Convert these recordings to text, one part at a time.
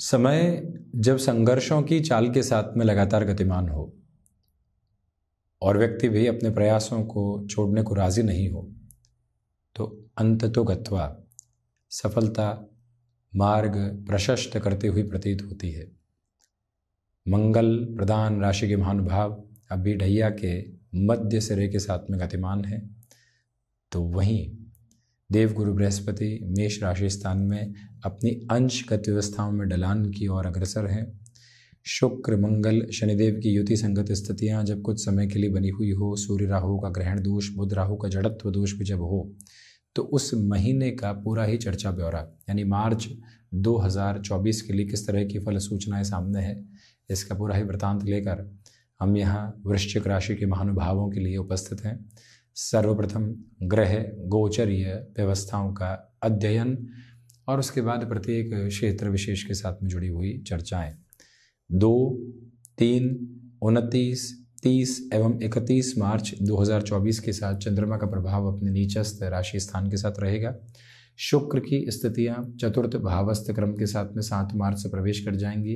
समय जब संघर्षों की चाल के साथ में लगातार गतिमान हो और व्यक्ति भी अपने प्रयासों को छोड़ने को राज़ी नहीं हो तो अंत तो गत्वा सफलता मार्ग प्रशस्त करते हुए प्रतीत होती है मंगल प्रदान राशि के महानुभाव अभी ढैया के मध्य सिरे के साथ में गतिमान है तो वहीं देव गुरु बृहस्पति मेष राशि स्थान में अपनी अंश गत व्यवस्थाओं में ढलान की ओर अग्रसर है शुक्र मंगल शनिदेव की युति संगत स्थितियां जब कुछ समय के लिए बनी हुई हो सूर्य राहु का ग्रहण दोष बुध राहु का जड़त्व दोष भी जब हो तो उस महीने का पूरा ही चर्चा ब्यौरा यानी मार्च 2024 के लिए किस तरह की फल सूचनाएँ सामने हैं इसका पूरा ही वृत्तांत लेकर हम यहाँ वृश्चिक राशि के महानुभावों के लिए उपस्थित हैं सर्वप्रथम ग्रह गोचरीय व्यवस्थाओं का अध्ययन और उसके बाद प्रत्येक क्षेत्र विशेष के साथ में जुड़ी हुई चर्चाएं दो तीन उनतीस तीस एवं इकतीस मार्च 2024 के साथ चंद्रमा का प्रभाव अपने नीचस्थ राशि स्थान के साथ रहेगा शुक्र की स्थितियाँ चतुर्थ भावस्थ क्रम के साथ में सात मार्च से प्रवेश कर जाएंगी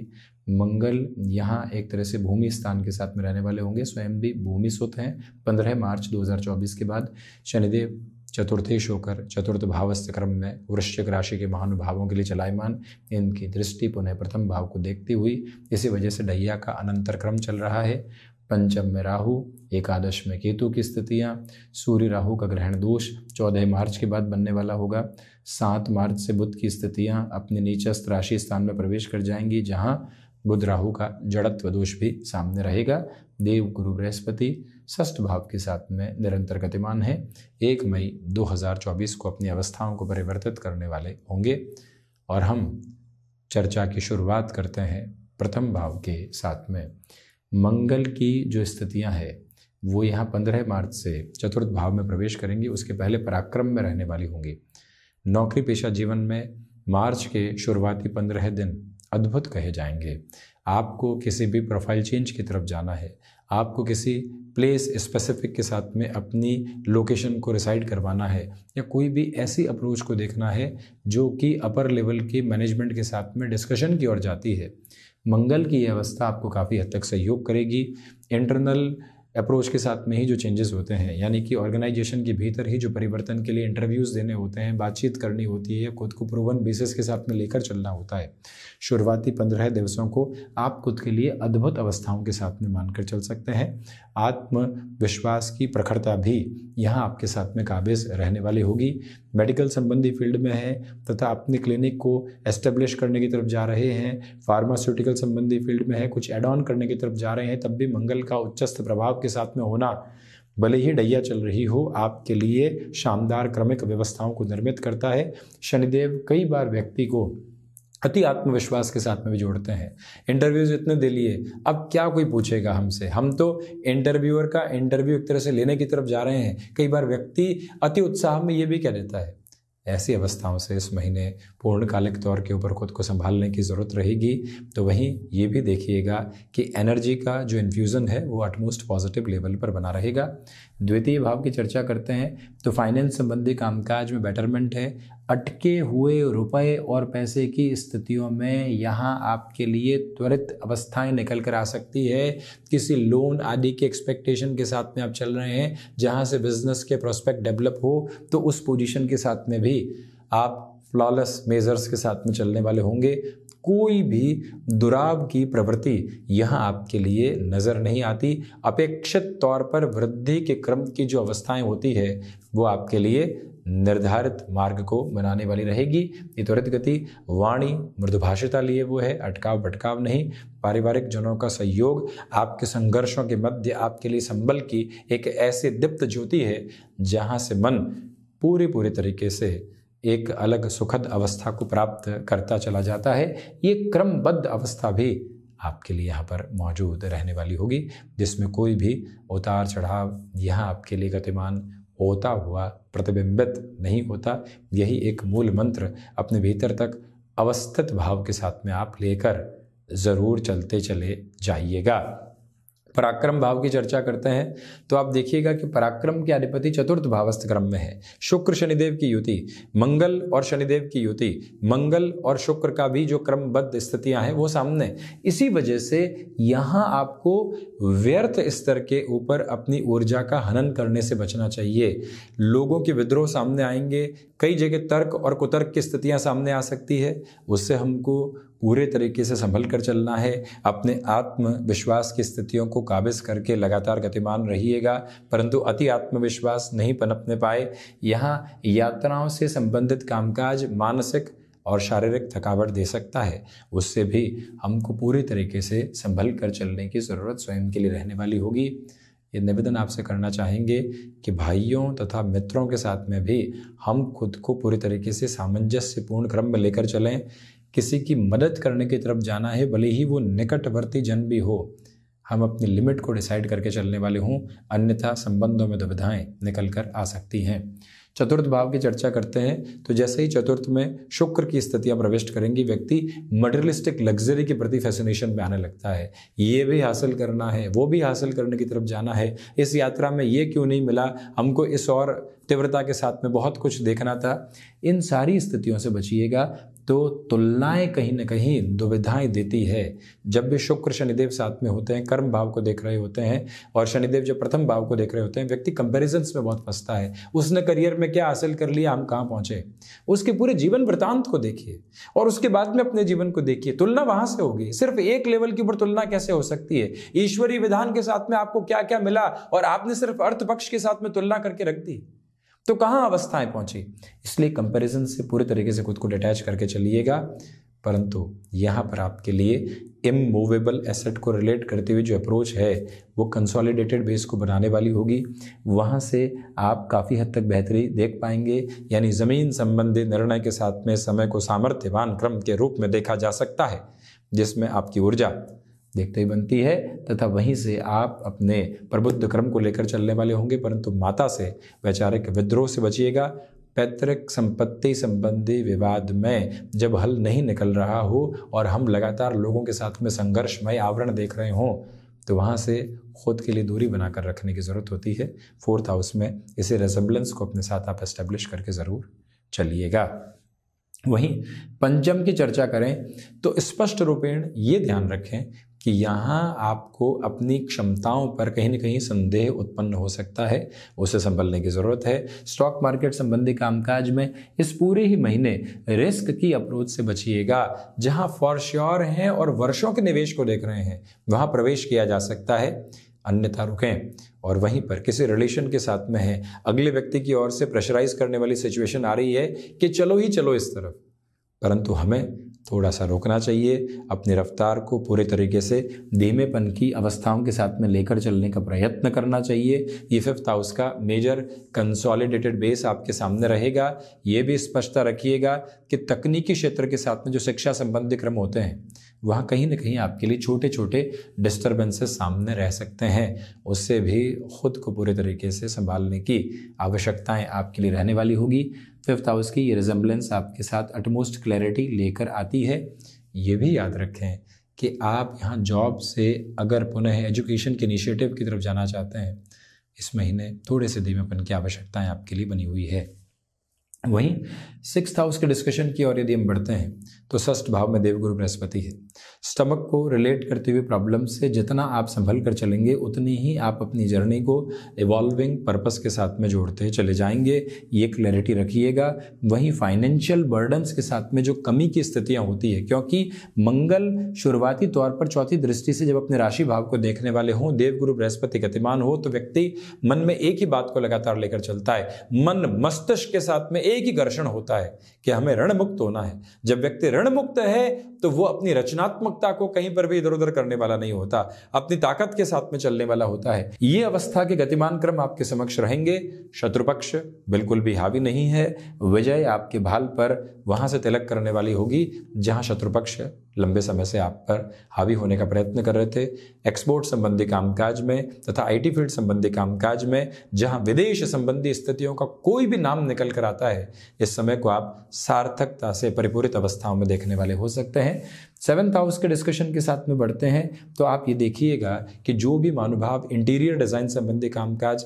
मंगल यहाँ एक तरह से भूमि स्थान के साथ में रहने वाले होंगे स्वयं भी भूमि सुत हैं पंद्रह मार्च 2024 के बाद शनिदेव चतुर्थेश होकर चतुर्थ भावस्थ क्रम में वृश्चिक राशि के महानुभावों के लिए चलायमान इनकी दृष्टि पुनः प्रथम भाव को देखती हुई इसी वजह से ढैया का अनंतर क्रम चल रहा है पंचम में राहु एकादश में केतु की स्थितियाँ सूर्य राहु का ग्रहण दोष चौदह मार्च के बाद बनने वाला होगा सात मार्च से बुद्ध की स्थितियाँ अपने नीचस्त राशि स्थान में प्रवेश कर जाएंगी जहाँ बुध राहु का जड़त्व दोष भी सामने रहेगा देव गुरु बृहस्पति षष्ठ भाव के साथ में निरंतर गतिमान है एक मई 2024 को अपनी अवस्थाओं को परिवर्तित करने वाले होंगे और हम चर्चा की शुरुआत करते हैं प्रथम भाव के साथ में मंगल की जो स्थितियां हैं वो यहाँ पंद्रह मार्च से चतुर्थ भाव में प्रवेश करेंगी उसके पहले पराक्रम में रहने वाली होंगी नौकरी पेशा जीवन में मार्च के शुरुआती पंद्रह दिन अद्भुत कहे जाएंगे आपको किसी भी प्रोफाइल चेंज की तरफ जाना है आपको किसी प्लेस स्पेसिफिक के साथ में अपनी लोकेशन को रिसाइड करवाना है या कोई भी ऐसी अप्रोच को देखना है जो कि अपर लेवल के मैनेजमेंट के साथ में डिस्कशन की ओर जाती है मंगल की यह अवस्था आपको काफ़ी हद तक सहयोग करेगी इंटरनल अप्रोच के साथ में ही जो चेंजेस होते हैं यानी कि ऑर्गेनाइजेशन के भीतर ही जो परिवर्तन के लिए इंटरव्यूज़ देने होते हैं बातचीत करनी होती है खुद को प्रूवन बेसिस के साथ में लेकर चलना होता है शुरुआती पंद्रह दिवसों को आप खुद के लिए अद्भुत अवस्थाओं के साथ में मानकर चल सकते हैं आत्मविश्वास की प्रखरता भी यहाँ आपके साथ में काबिज रहने वाली होगी मेडिकल संबंधी फील्ड में हैं तथा अपने क्लिनिक को एस्टेब्लिश करने की तरफ जा रहे हैं फार्मास्यूटिकल संबंधी फील्ड में है कुछ एड ऑन करने की तरफ जा रहे हैं तब भी मंगल का उच्चस्थ प्रभाव के साथ में होना भले ही डैया चल रही हो आपके लिए शानदार क्रमिक व्यवस्थाओं को निर्मित करता है शनिदेव कई बार व्यक्ति को अति आत्मविश्वास के साथ में भी जोड़ते हैं इंटरव्यूज इतने दे लिए अब क्या कोई पूछेगा हमसे हम तो इंटरव्यूअर का इंटरव्यू एक तरह से लेने की तरफ जा रहे हैं कई बार व्यक्ति अति उत्साह में ये भी कह देता है ऐसी अवस्थाओं से इस महीने पूर्णकालिक तौर के ऊपर खुद को संभालने की ज़रूरत रहेगी तो वहीं ये भी देखिएगा कि एनर्जी का जो इन्फ्यूज़न है वो अटमोस्ट पॉजिटिव लेवल पर बना रहेगा द्वितीय भाव की चर्चा करते हैं तो फाइनेंस संबंधी कामकाज में बेटरमेंट है अटके हुए रुपए और पैसे की स्थितियों में यहाँ आपके लिए त्वरित अवस्थाएं निकल कर आ सकती है किसी लोन आदि के एक्सपेक्टेशन के साथ में आप चल रहे हैं जहाँ से बिजनेस के प्रोस्पेक्ट डेवलप हो तो उस पोजीशन के साथ में भी आप फ्लॉलेस मेजर्स के साथ में चलने वाले होंगे कोई भी दुराव की प्रवृत्ति यहाँ आपके लिए नज़र नहीं आती अपेक्षित तौर पर वृद्धि के क्रम की जो अवस्थाएं होती है वो आपके लिए निर्धारित मार्ग को बनाने वाली रहेगी ये त्वरित गति वाणी मृदुभाषिता लिए वो है अटकाव भटकाव नहीं पारिवारिक जनों का सहयोग आपके संघर्षों के मध्य आपके लिए संबल की एक ऐसी दीप्त ज्योति है जहाँ से मन पूरे पूरे तरीके से एक अलग सुखद अवस्था को प्राप्त करता चला जाता है ये क्रमबद्ध अवस्था भी आपके लिए यहाँ पर मौजूद रहने वाली होगी जिसमें कोई भी उतार चढ़ाव यहाँ आपके लिए गतिमान होता हुआ प्रतिबिंबित नहीं होता यही एक मूल मंत्र अपने भीतर तक अवस्थित भाव के साथ में आप लेकर ज़रूर चलते चले जाइएगा पराक्रम भाव की चर्चा करते हैं तो आप देखिएगा कि पराक्रम के अधिपति चतुर्थ भावस्थ क्रम में है शुक्र शनिदेव की युति मंगल और शनिदेव की युति मंगल और शुक्र का भी जो क्रमबद्ध स्थितियां हैं वो सामने इसी वजह से यहाँ आपको व्यर्थ स्तर के ऊपर अपनी ऊर्जा का हनन करने से बचना चाहिए लोगों के विद्रोह सामने आएंगे कई जगह तर्क और कुतर्क की स्थितियां सामने आ सकती है उससे हमको पूरे तरीके से संभल कर चलना है अपने आत्मविश्वास की स्थितियों को काबिज करके लगातार गतिमान रहिएगा परंतु अति आत्मविश्वास नहीं पनपने पाए यहाँ यात्राओं से संबंधित कामकाज मानसिक और शारीरिक थकावट दे सकता है उससे भी हमको पूरी तरीके से संभल कर चलने की ज़रूरत स्वयं के लिए रहने वाली होगी ये निवेदन आपसे करना चाहेंगे कि भाइयों तथा मित्रों के साथ में भी हम खुद को पूरी तरीके से सामंजस्यपूर्ण क्रम में लेकर चलें किसी की मदद करने की तरफ जाना है भले ही वो निकटवर्ती जन भी हो हम अपनी लिमिट को डिसाइड करके चलने वाले हों अन्यथा संबंधों में दुविधाएं निकल कर आ सकती हैं चतुर्थ भाव की चर्चा करते हैं तो जैसे ही चतुर्थ में शुक्र की स्थितियां प्रविष्ट करेंगी व्यक्ति मटेरियलिस्टिक लग्जरी के प्रति फैसिनेशन में आने लगता है ये भी हासिल करना है वो भी हासिल करने की तरफ जाना है इस यात्रा में ये क्यों नहीं मिला हमको इस और तीव्रता के साथ में बहुत कुछ देखना था इन सारी स्थितियों से बचिएगा तो तुलनाएं कहीं ना कहीं दुविधाएं देती है जब भी शुक्र शनिदेव साथ में होते हैं कर्म भाव को देख रहे होते हैं और शनिदेव जो प्रथम भाव को देख रहे होते हैं व्यक्ति कंपेरिजन्स में बहुत फंसता है उसने करियर में क्या हासिल कर लिया हम कहाँ पहुँचे उसके पूरे जीवन वृतांत को देखिए और उसके बाद में अपने जीवन को देखिए तुलना वहाँ से होगी सिर्फ एक लेवल के ऊपर तुलना कैसे हो सकती है ईश्वरीय विधान के साथ में आपको क्या क्या मिला और आपने सिर्फ अर्थ पक्ष के साथ में तुलना करके रख दी तो कहाँ अवस्थाएं पहुंची इसलिए कंपैरिजन से पूरे तरीके से खुद को डिटैच करके चलिएगा परंतु यहाँ पर आपके लिए इमूवेबल एसेट को रिलेट करते हुए जो अप्रोच है वो कंसोलिडेटेड बेस को बनाने वाली होगी वहाँ से आप काफ़ी हद तक बेहतरी देख पाएंगे यानी ज़मीन संबंधी निर्णय के साथ में समय को सामर्थ्यवान क्रम के रूप में देखा जा सकता है जिसमें आपकी ऊर्जा देखते ही बनती है तथा वहीं से आप अपने प्रबुद्ध क्रम को लेकर चलने वाले होंगे परंतु माता से वैचारिक विद्रोह से बचिएगा पैतृक संपत्ति संबंधी विवाद में जब हल नहीं निकल रहा हो और हम लगातार लोगों के साथ में संघर्षमय आवरण देख रहे हों तो वहाँ से खुद के लिए दूरी बनाकर रखने की ज़रूरत होती है फोर्थ हाउस में इसे रेजम्बलेंस को अपने साथ आप एस्टेब्लिश करके ज़रूर चलिएगा वहीं पंचम की चर्चा करें तो स्पष्ट रूपेण ये ध्यान रखें कि यहाँ आपको अपनी क्षमताओं पर कहीं ना कहीं संदेह उत्पन्न हो सकता है उसे संभलने की ज़रूरत है स्टॉक मार्केट संबंधी कामकाज में इस पूरे ही महीने रिस्क की अप्रोच से बचिएगा जहाँ फॉर श्योर हैं और वर्षों के निवेश को देख रहे हैं वहाँ प्रवेश किया जा सकता है अन्यथा रुकें और वहीं पर किसी रिलेशन के साथ में है अगले व्यक्ति की ओर से प्रेशराइज करने वाली सिचुएशन आ रही है कि चलो ही चलो इस तरफ परंतु हमें थोड़ा सा रोकना चाहिए अपनी रफ्तार को पूरे तरीके से धीमेपन की अवस्थाओं के साथ में लेकर चलने का प्रयत्न करना चाहिए ये फिफ्थ हाउस का मेजर कंसोलिडेटेड बेस आपके सामने रहेगा ये भी स्पष्टता रखिएगा कि तकनीकी क्षेत्र के साथ में जो शिक्षा संबंधी क्रम होते हैं वहाँ कहीं ना कहीं आपके लिए छोटे छोटे डिस्टर्बेंसेस सामने रह सकते हैं उससे भी ख़ुद को पूरे तरीके से संभालने की आवश्यकताएं आपके लिए रहने वाली होगी फिफ्थ हाउस की ये रिजम्बलेंस आपके साथ अटमोस्ट क्लैरिटी लेकर आती है ये भी याद रखें कि आप यहाँ जॉब से अगर पुनः एजुकेशन के इनिशिएटिव की तरफ जाना चाहते हैं इस महीने थोड़े से धीमेपन की आवश्यकताएं आपके लिए बनी हुई है वहीं सिक्स हाउस के डिस्कशन की और यदि हम बढ़ते हैं तो षष्ठ भाव में देवगुरु बृहस्पति है स्टमक को रिलेट करते हुए प्रॉब्लम से जितना आप संभल कर चलेंगे उतनी ही आप अपनी जर्नी को इवॉल्विंग पर्पस के साथ में जोड़ते चले जाएंगे ये क्लैरिटी रखिएगा वहीं फाइनेंशियल बर्डन्स के साथ में जो कमी की स्थितियाँ होती है क्योंकि मंगल शुरुआती तौर पर चौथी दृष्टि से जब अपने राशि भाव को देखने वाले हों देवगुरु बृहस्पति गतिमान हो तो व्यक्ति मन में एक ही बात को लगातार लेकर चलता है मन मस्तिष्क के साथ में एक एक ही घर्षण होता है कि हमें मुक्त होना है जब व्यक्ति ऋणमुक्त है तो वो अपनी रचनात्मकता को कहीं पर भी इधर उधर करने वाला नहीं होता अपनी ताकत के साथ में चलने वाला होता है ये अवस्था के गतिमान क्रम आपके समक्ष रहेंगे शत्रुपक्ष बिल्कुल भी हावी नहीं है विजय आपके भाल पर वहां से तिलक करने वाली होगी जहां शत्रुपक्ष लंबे समय से आप पर हावी होने का प्रयत्न कर रहे थे एक्सपोर्ट संबंधी कामकाज में तथा आईटी फील्ड संबंधी कामकाज में जहां विदेश संबंधी स्थितियों का कोई भी नाम निकल कर आता है है इस समय को आप सार्थकता से परिपूरित अवस्थाओं में देखने वाले हो सकते हैं सेवन्थ हाउस के डिस्कशन के साथ में बढ़ते हैं तो आप ये देखिएगा कि जो भी मानुभाव इंटीरियर डिज़ाइन संबंधी कामकाज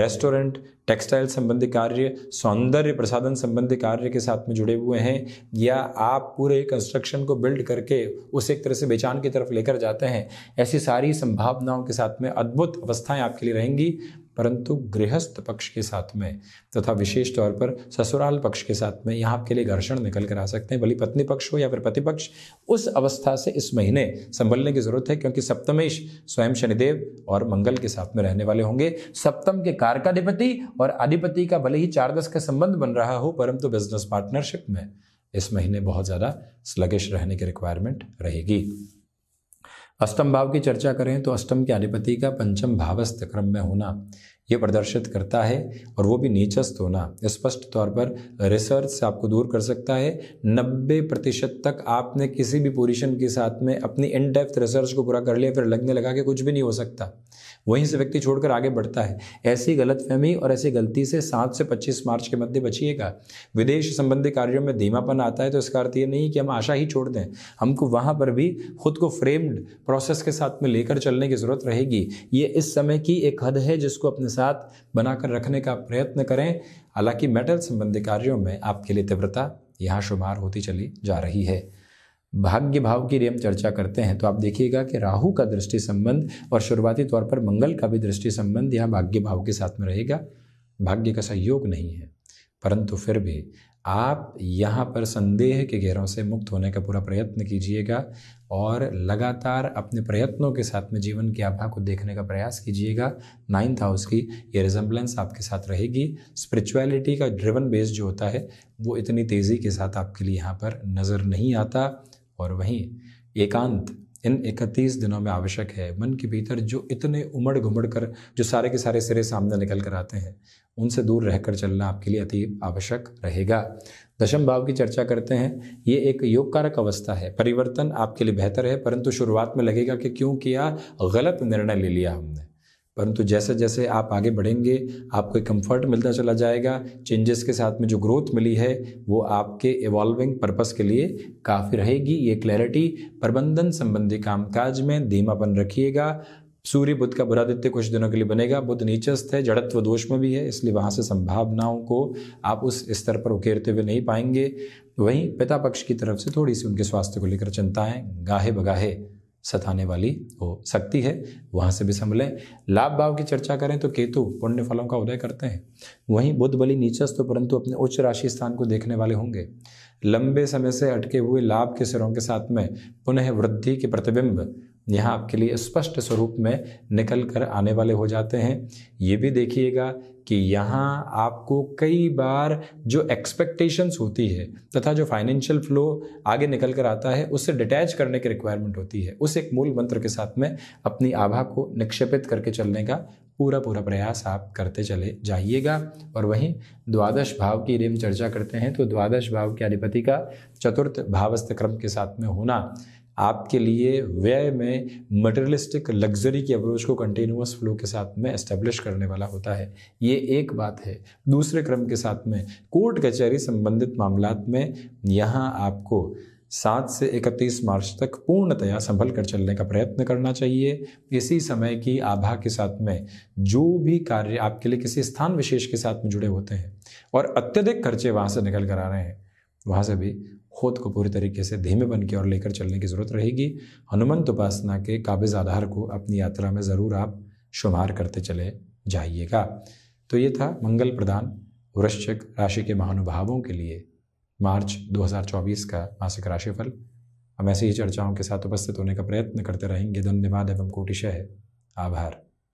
रेस्टोरेंट टेक्सटाइल संबंधी कार्य सौंदर्य प्रसाधन संबंधी कार्य के साथ में जुड़े हुए हैं या आप पूरे कंस्ट्रक्शन को बिल्ड करके उसे एक तरह से बेचान की तरफ लेकर जाते हैं ऐसी सारी संभावनाओं के साथ में अद्भुत अवस्थाएं आपके लिए रहेंगी परंतु गृहस्थ पक्ष के साथ में तथा विशेष तौर पर ससुराल पक्ष के साथ में यहाँ आपके लिए घर्षण निकल कर आ सकते हैं भली पत्नी पक्ष हो या फिर पति पक्ष उस अवस्था से इस महीने संभलने की जरूरत है क्योंकि सप्तमेश स्वयं शनिदेव और मंगल के साथ में रहने वाले होंगे सप्तम के कारकाधिपति और अधिपति का भले ही चार दस का संबंध बन रहा हो परंतु बिजनेस पार्टनरशिप में इस महीने बहुत ज़्यादा स्लगिश रहने की रिक्वायरमेंट रहेगी अष्टम भाव की चर्चा करें तो अष्टम के अधिपति का पंचम भावस्थ क्रम में होना ये प्रदर्शित करता है और वो भी नीचस्थ होना स्पष्ट तौर पर रिसर्च से आपको दूर कर सकता है 90 प्रतिशत तक आपने किसी भी पोजिशन के साथ में अपनी इन डेप्थ रिसर्च को पूरा कर लिया फिर लगने लगा कि कुछ भी नहीं हो सकता वहीं से व्यक्ति छोड़कर आगे बढ़ता है ऐसी गलतफहमी और ऐसी गलती से सात से पच्चीस मार्च के मध्य बचिएगा विदेश संबंधी कार्यों में धीमापन आता है तो इसका अर्थ ये नहीं कि हम आशा ही छोड़ दें हमको वहाँ पर भी खुद को फ्रेम्ड प्रोसेस के साथ में लेकर चलने की ज़रूरत रहेगी ये इस समय की एक हद है जिसको अपने साथ बनाकर रखने का प्रयत्न करें हालांकि मेटल संबंधी कार्यों में आपके लिए तीव्रता यहाँ शुमार होती चली जा रही है भाग्य भाव की यदि हम चर्चा करते हैं तो आप देखिएगा कि राहु का दृष्टि संबंध और शुरुआती तौर पर मंगल का भी दृष्टि संबंध यहाँ भाग्य भाव के साथ में रहेगा भाग्य का सहयोग नहीं है परंतु फिर भी आप यहाँ पर संदेह के घेरों से मुक्त होने का पूरा प्रयत्न कीजिएगा और लगातार अपने प्रयत्नों के साथ में जीवन की आभा को देखने का प्रयास कीजिएगा नाइन्थ हाउस की ये रिजम्बलेंस आपके साथ रहेगी स्पिरिचुअलिटी का ड्रिवन बेस जो होता है वो इतनी तेज़ी के साथ आपके लिए यहाँ पर नज़र नहीं आता और वहीं एकांत इन इकतीस दिनों में आवश्यक है मन के भीतर जो इतने उमड़ घुमड़ कर जो सारे के सारे सिरे सामने निकल कर आते हैं उनसे दूर रहकर चलना आपके लिए अति आवश्यक रहेगा दशम भाव की चर्चा करते हैं ये एक योगकारक अवस्था है परिवर्तन आपके लिए बेहतर है परंतु शुरुआत में लगेगा कि क्यों किया गलत निर्णय ले लिया हमने परंतु जैसे जैसे आप आगे बढ़ेंगे आपको एक कंफर्ट मिलता चला जाएगा चेंजेस के साथ में जो ग्रोथ मिली है वो आपके इवॉल्विंग पर्पस के लिए काफ़ी रहेगी ये क्लैरिटी प्रबंधन संबंधी कामकाज में धीमापन रखिएगा सूर्य बुद्ध का बुरादित्य कुछ दिनों के लिए बनेगा बुद्ध नीचस्थ है जड़त्व दोष में भी है इसलिए वहाँ से संभावनाओं को आप उस स्तर पर उकेरते हुए नहीं पाएंगे वहीं पिता पक्ष की तरफ से थोड़ी सी उनके स्वास्थ्य को लेकर चिंताएं गाहे बगाहे सताने वाली हो सकती है वहाँ से भी संभलें लाभ भाव की चर्चा करें तो केतु पुण्य फलों का उदय करते हैं वहीं बुद्ध बलि तो परंतु अपने उच्च राशि स्थान को देखने वाले होंगे लंबे समय से अटके हुए लाभ के सिरों के साथ में पुनः वृद्धि के प्रतिबिंब यहाँ आपके लिए स्पष्ट स्वरूप में निकल कर आने वाले हो जाते हैं ये भी देखिएगा कि यहाँ आपको कई बार जो एक्सपेक्टेशंस होती है तथा जो फाइनेंशियल फ्लो आगे निकल कर आता है उससे डिटैच करने की रिक्वायरमेंट होती है उस एक मूल मंत्र के साथ में अपनी आभा को निक्षेपित करके चलने का पूरा पूरा प्रयास आप करते चले जाइएगा और वहीं द्वादश भाव की यदि हम चर्चा करते हैं तो द्वादश भाव के अधिपति का चतुर्थ भावस्थ क्रम के साथ में होना आपके लिए व्यय में मटेरियलिस्टिक लग्जरी की अप्रोच को कंटिन्यूस फ्लो के साथ में एस्टेब्लिश करने वाला होता है ये एक बात है दूसरे क्रम के साथ में कोर्ट कचहरी संबंधित मामला में यहाँ आपको सात से इकतीस मार्च तक पूर्णतया संभल कर चलने का प्रयत्न करना चाहिए इसी समय की आभा के साथ में जो भी कार्य आपके लिए किसी स्थान विशेष के साथ में जुड़े होते हैं और अत्यधिक खर्चे वहाँ से निकल कर आ रहे हैं वहाँ से भी खुद को पूरी तरीके से धीमे बन के और लेकर चलने की ज़रूरत रहेगी हनुमंत उपासना के काबिज आधार को अपनी यात्रा में ज़रूर आप शुमार करते चले जाइएगा तो ये था मंगल प्रदान वृश्चिक राशि के महानुभावों के लिए मार्च 2024 का मासिक राशिफल हम ऐसी ही चर्चाओं के साथ उपस्थित होने का प्रयत्न करते रहेंगे धन्यवाद एवं कोटिशय आभार